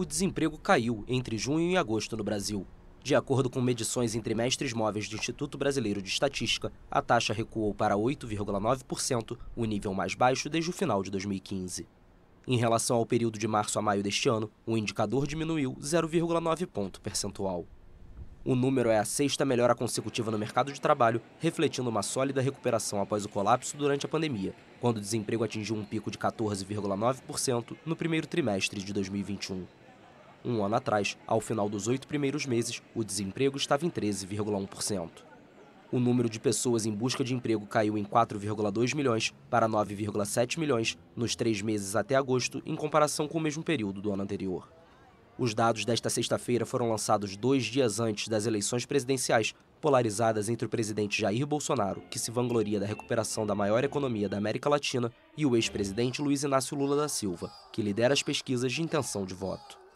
o desemprego caiu entre junho e agosto no Brasil. De acordo com medições em trimestres móveis do Instituto Brasileiro de Estatística, a taxa recuou para 8,9%, o nível mais baixo desde o final de 2015. Em relação ao período de março a maio deste ano, o indicador diminuiu 0,9 ponto percentual. O número é a sexta melhora consecutiva no mercado de trabalho, refletindo uma sólida recuperação após o colapso durante a pandemia, quando o desemprego atingiu um pico de 14,9% no primeiro trimestre de 2021. Um ano atrás, ao final dos oito primeiros meses, o desemprego estava em 13,1%. O número de pessoas em busca de emprego caiu em 4,2 milhões para 9,7 milhões nos três meses até agosto, em comparação com o mesmo período do ano anterior. Os dados desta sexta-feira foram lançados dois dias antes das eleições presidenciais, polarizadas entre o presidente Jair Bolsonaro, que se vangloria da recuperação da maior economia da América Latina, e o ex-presidente Luiz Inácio Lula da Silva, que lidera as pesquisas de intenção de voto.